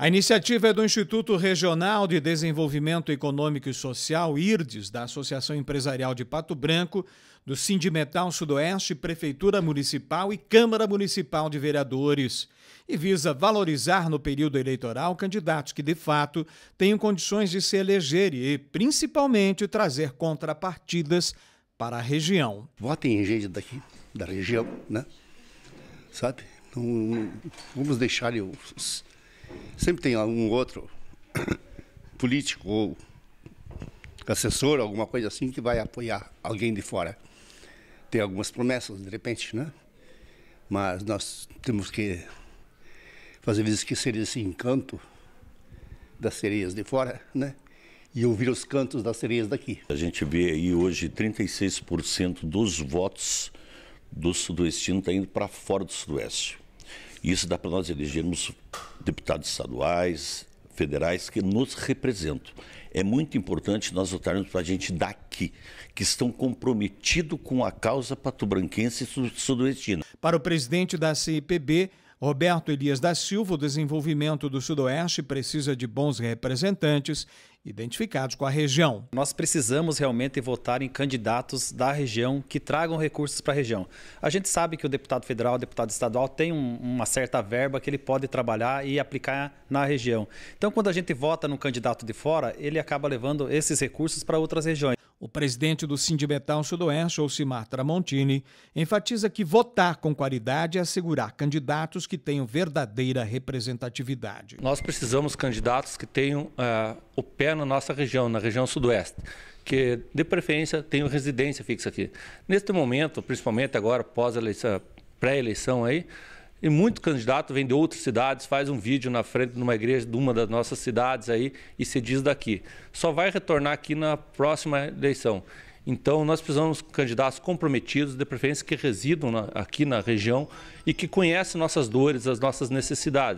A iniciativa é do Instituto Regional de Desenvolvimento Econômico e Social, IRDES, da Associação Empresarial de Pato Branco, do Sindimetal Sudoeste, Prefeitura Municipal e Câmara Municipal de Vereadores, e visa valorizar no período eleitoral candidatos que, de fato, tenham condições de se eleger e, principalmente, trazer contrapartidas para a região. Votem em gente daqui, da região, né? Sabe? Não, não vamos deixar os Sempre tem algum outro político ou assessor, alguma coisa assim, que vai apoiar alguém de fora. Tem algumas promessas, de repente, né? Mas nós temos que fazer vezes esquecer esse encanto das sereias de fora, né? E ouvir os cantos das sereias daqui. A gente vê aí hoje 36% dos votos do sudoestino está indo para fora do sudoeste. Isso dá para nós elegermos deputados estaduais, federais que nos representam. É muito importante nós votarmos para a gente daqui, que estão comprometidos com a causa patobranquense e sudoestina. Para o presidente da CIPB, Roberto Elias da Silva, o desenvolvimento do Sudoeste precisa de bons representantes identificados com a região. Nós precisamos realmente votar em candidatos da região que tragam recursos para a região. A gente sabe que o deputado federal, o deputado estadual tem um, uma certa verba que ele pode trabalhar e aplicar na região. Então, quando a gente vota num candidato de fora, ele acaba levando esses recursos para outras regiões. O presidente do Sindibetal Sudoeste, Alcimar Tramontini, enfatiza que votar com qualidade é assegurar candidatos que tenham verdadeira representatividade. Nós precisamos candidatos que tenham uh, o pé é na nossa região, na região sudoeste, que de preferência tem residência fixa aqui. Neste momento, principalmente agora, pós-eleição, pré-eleição aí, e muito candidato vem de outras cidades, faz um vídeo na frente de uma igreja de uma das nossas cidades aí e se diz daqui. Só vai retornar aqui na próxima eleição. Então, nós precisamos de candidatos comprometidos, de preferência que residam na, aqui na região e que conhecem nossas dores, as nossas necessidades.